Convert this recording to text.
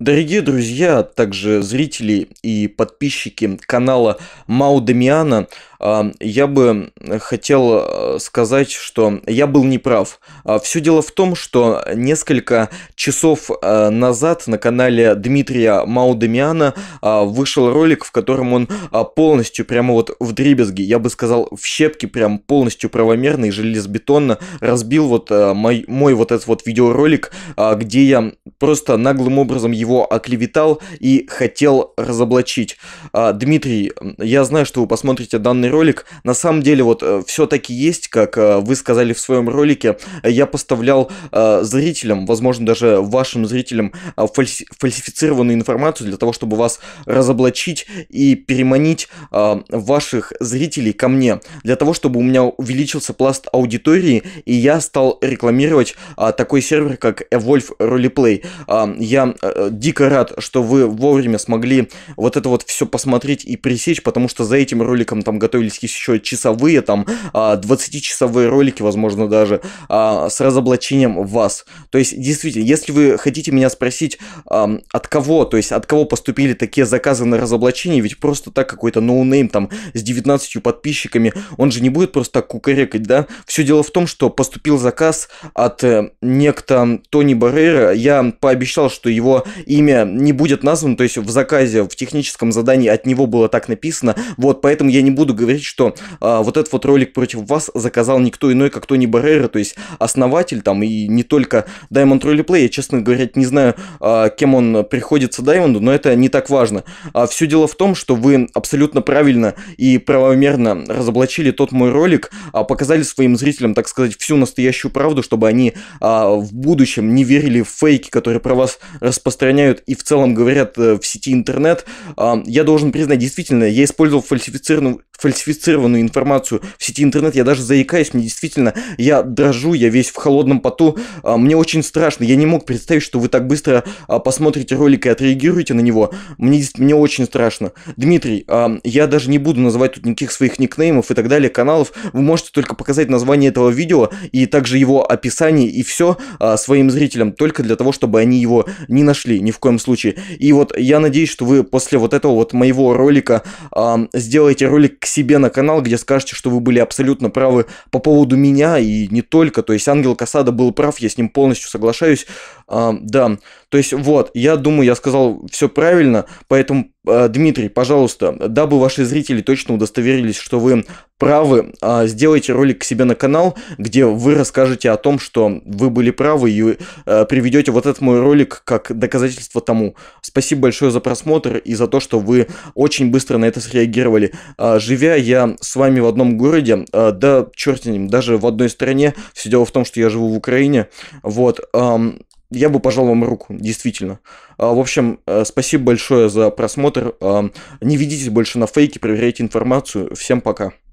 Дорогие друзья, также зрители и подписчики канала Мау Демиана, а, я бы хотел э, сказать, что я был неправ. А, Все дело в том, что несколько часов э, назад на канале Дмитрия Маудемиана а, вышел ролик, в котором он полностью прямо вот в дребезги, я бы сказал, в щепки, прям полностью правомерно и железобетонно разбил вот э, мой, мой вот этот вот видеоролик, где я просто наглым образом его его оклеветал и хотел разоблачить. А, Дмитрий, я знаю, что вы посмотрите данный ролик. На самом деле, вот э, все таки есть, как э, вы сказали в своем ролике, я поставлял э, зрителям, возможно, даже вашим зрителям фальси фальсифицированную информацию для того, чтобы вас разоблачить и переманить ваших зрителей ко мне, для того, чтобы у меня увеличился пласт аудитории, и я стал рекламировать а, такой сервер, как Evolve Roleplay. А, я дико рад, что вы вовремя смогли вот это вот все посмотреть и пресечь, потому что за этим роликом там готовились еще часовые, там 20-часовые а, ролики, возможно, даже а, с разоблачением вас. То есть, действительно, если вы хотите меня спросить, от кого, то есть от кого поступили такие заказы на разоблачение, ведь просто так какой-то ноунейм там с 19 подписчиками, он же не будет просто так кукарекать, да? Все дело в том, что поступил заказ от э, некто Тони Баррера, я пообещал, что его имя не будет названо, то есть в заказе, в техническом задании от него было так написано, вот, поэтому я не буду говорить, что а, вот этот вот ролик против вас заказал никто иной, как Тони Баррера, то есть основатель там и не только Diamond Role я, честно говоря, не знаю, а, кем он приходится Даймонду, но это не так важно. А, все дело в том, что вы абсолютно правильно и правомерно разоблачили тот мой ролик, а, показали своим зрителям, так сказать, всю настоящую правду, чтобы они а, в будущем не верили в фейки, которые про вас распространяются распространяют и в целом говорят э, в сети интернет. А, я должен признать, действительно, я использовал фальсифицированную, фальсифицированную информацию в сети интернет, я даже заикаюсь, мне действительно, я дрожу, я весь в холодном поту, а, мне очень страшно, я не мог представить, что вы так быстро а, посмотрите ролик и отреагируете на него, мне, мне очень страшно. Дмитрий, я даже не буду называть тут никаких своих никнеймов и так далее, каналов, вы можете только показать название этого видео и также его описание и все своим зрителям, только для того, чтобы они его не нашли ни в коем случае. И вот я надеюсь, что вы после вот этого вот моего ролика э, сделаете ролик к себе на канал, где скажете, что вы были абсолютно правы по поводу меня и не только. То есть Ангел Касада был прав, я с ним полностью соглашаюсь. Э, да, то есть вот, я думаю, я сказал все правильно, поэтому Э, Дмитрий, пожалуйста, дабы ваши зрители точно удостоверились, что вы правы, а, сделайте ролик к себе на канал, где вы расскажете о том, что вы были правы и э, приведете вот этот мой ролик как доказательство тому. Спасибо большое за просмотр и за то, что вы очень быстро на это среагировали. А, живя я с вами в одном городе, а, да черт с ним, даже в одной стране, все дело в том, что я живу в Украине, вот, я бы пожал вам руку, действительно. А, в общем, э, спасибо большое за просмотр. Не ведитесь больше на фейки, проверяйте информацию. Всем пока.